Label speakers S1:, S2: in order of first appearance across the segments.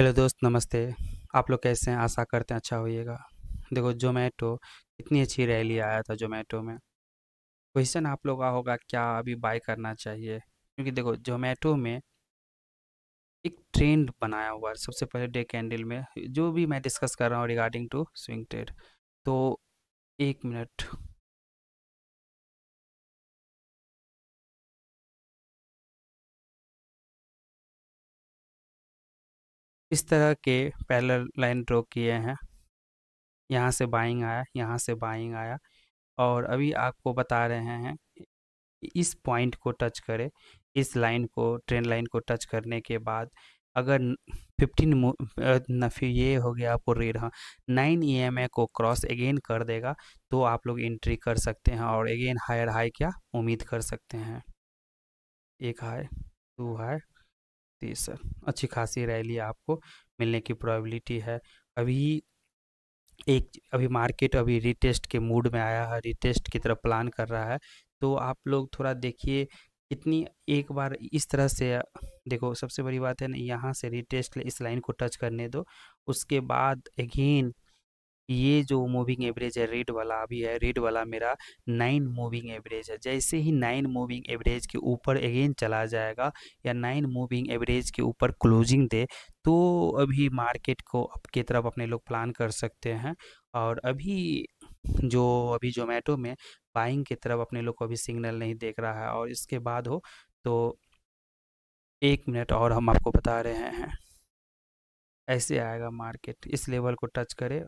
S1: hello दोस्त नमस्ते आप लोग कैसे हैं आशा करते हैं अच्छा होइएगा देखो जोमेटो कितनी अच्छी रैली आया था जोमेटो में क्वेश्चन आप लोग का होगा क्या अभी बाय करना चाहिए क्योंकि देखो जोमेटो में एक ट्रेंड बनाया हुआ है सबसे पहले डे कैंडल में जो भी मैं डिस्कस कर रहा हूँ रिगार्डिंग टू स्विंग ट्रेड तो एक मिनट इस तरह के पैरेलल लाइन ड्रॉ किए हैं यहाँ से बाइंग आया यहाँ से बाइंग आया और अभी आपको बता रहे हैं इस पॉइंट को टच करें इस लाइन को ट्रेन लाइन को टच करने के बाद अगर फिफ्टीन नफी ये हो गया आपको रेड हाँ नाइन ई एम ए को क्रॉस अगेन कर देगा तो आप लोग एंट्री कर सकते हैं और अगेन हायर हाई क्या उम्मीद कर सकते हैं एक हाई टू हाई जी सर अच्छी खासी रैली आपको मिलने की प्रोबेबिलिटी है अभी एक अभी मार्केट अभी रिटेस्ट के मूड में आया है रिटेस्ट की तरफ प्लान कर रहा है तो आप लोग थोड़ा देखिए इतनी एक बार इस तरह से देखो सबसे बड़ी बात है ना यहाँ से रिटेस्ट इस लाइन को टच करने दो उसके बाद अगेन ये जो मूविंग एवरेज है रेड वाला अभी है रेड वाला मेरा नाइन मूविंग एवरेज है जैसे ही नाइन मूविंग एवरेज के ऊपर अगेन चला जाएगा या नाइन मूविंग एवरेज के ऊपर क्लोजिंग दे तो अभी मार्केट को आपके की तरफ अपने लोग प्लान कर सकते हैं और अभी जो अभी जोमेटो में बाइंग की तरफ अपने लोग को अभी सिग्नल नहीं देख रहा है और इसके बाद हो तो एक मिनट और हम आपको बता रहे हैं ऐसे आएगा मार्केट इस लेवल को टच करे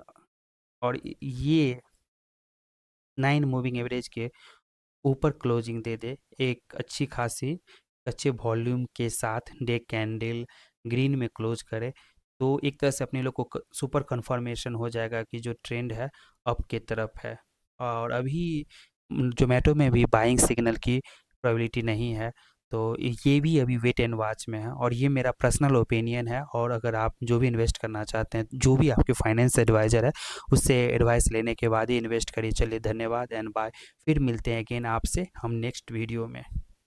S1: और ये नाइन मूविंग एवरेज के ऊपर क्लोजिंग दे दे एक अच्छी खासी अच्छे वॉल्यूम के साथ डे कैंडल ग्रीन में क्लोज करे तो एक तरह से अपने लोग को सुपर कंफर्मेशन हो जाएगा कि जो ट्रेंड है अप के तरफ है और अभी जोमेटो में भी बाइंग सिग्नल की प्रोबेबिलिटी नहीं है तो ये भी अभी वेट एंड वॉच में है और ये मेरा पर्सनल ओपिनियन है और अगर आप जो भी इन्वेस्ट करना चाहते हैं जो भी आपके फाइनेंस एडवाइज़र है उससे एडवाइस लेने के बाद ही इन्वेस्ट करिए चलिए धन्यवाद एंड बाय फिर मिलते हैं अगेन आपसे हम नेक्स्ट वीडियो में